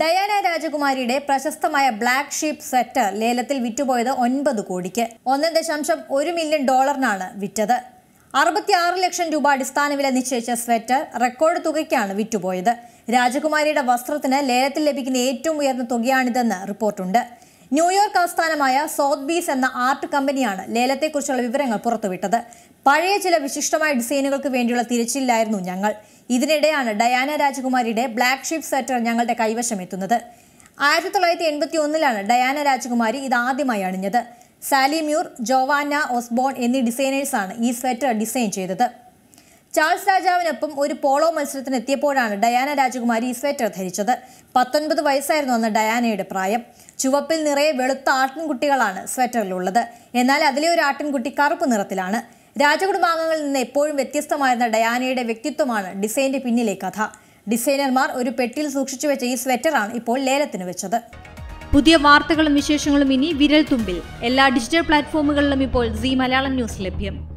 Diana രാജകുമാരിയുടെ പ്രശസ്തമായ black sheep sweater ലേലത്തിൽ വിറ്റുപോയത് ഒൻപത് കോടിക്ക് ഒന്ന് ദശാംശം ഒരു മില്യൺ ഡോളറിനാണ് വിറ്റത് അറുപത്തിയാറ് ലക്ഷം രൂപ അടിസ്ഥാന വില നിശ്ചയിച്ച സ്വെറ്റർ റെക്കോർഡ് തുകയ്ക്കാണ് വിറ്റുപോയത് രാജകുമാരിയുടെ വസ്ത്രത്തിന് ലേലത്തിൽ ലഭിക്കുന്ന ഏറ്റവും ഉയർന്ന തുകയാണിതെന്ന് റിപ്പോർട്ടുണ്ട് ന്യൂയോർക്ക് ആസ്ഥാനമായ സോത്ബീസ് എന്ന ആർട്ട് കമ്പനിയാണ് ലേലത്തെക്കുറിച്ചുള്ള വിവരങ്ങൾ പുറത്തുവിട്ടത് പഴയ ചില വിശിഷ്ടമായ ഡിസൈനുകൾക്ക് വേണ്ടിയുള്ള തിരച്ചിലായിരുന്നു ഞങ്ങൾ ഇതിനിടെയാണ് ഡയാന രാജകുമാരിയുടെ ബ്ലാക്ക് ഷിപ്പ് സ്വെറ്റർ ഞങ്ങളുടെ കൈവശം എത്തുന്നത് ആയിരത്തി തൊള്ളായിരത്തി എൺപത്തി ഒന്നിലാണ് ഡയാന രാജകുമാരി ഇത് ആദ്യമായി അണിഞ്ഞത് സാലിമ്യൂർ ജോവാന ഒസ്ബോൺ എന്നീ ഡിസൈനേഴ്സാണ് ഈ സ്വെറ്റർ ഡിസൈൻ ചെയ്തത് ചാൾസ് രാജാവിനൊപ്പം ഒരു പോളോ മത്സരത്തിന് എത്തിയപ്പോഴാണ് ഡയാന രാജകുമാരി ഈ സ്വെറ്റർ ധരിച്ചത് പത്തൊൻപത് വയസ്സായിരുന്നു അന്ന് ഡയാനയുടെ പ്രായം ചുവപ്പിൽ നിറയെ വെളുത്ത ആട്ടിൻകുട്ടികളാണ് സ്വെറ്ററിലുള്ളത് എന്നാൽ അതിലെ ഒരു ആട്ടിൻകുട്ടി കറുപ്പ് നിറത്തിലാണ് രാജകുടുംബാംഗങ്ങളിൽ നിന്ന് എപ്പോഴും വ്യത്യസ്തമായിരുന്ന ഡയാനയുടെ വ്യക്തിത്വമാണ് ഡിസൈൻ്റെ പിന്നിലെ കഥ ഡിസൈനർമാർ ഒരു പെട്ടിയിൽ സൂക്ഷിച്ചു വെച്ച ഈ സ്വെറ്ററാണ് ഇപ്പോൾ ലേലത്തിന് വെച്ചത് പുതിയ വാർത്തകളും വിശേഷങ്ങളും ഇനി വിരൽ തുമ്പിൽ എല്ലാ ഡിജിറ്റൽ പ്ലാറ്റ്ഫോമുകളിലും ഇപ്പോൾ സി മലയാളം ന്യൂസ് ലഭ്യം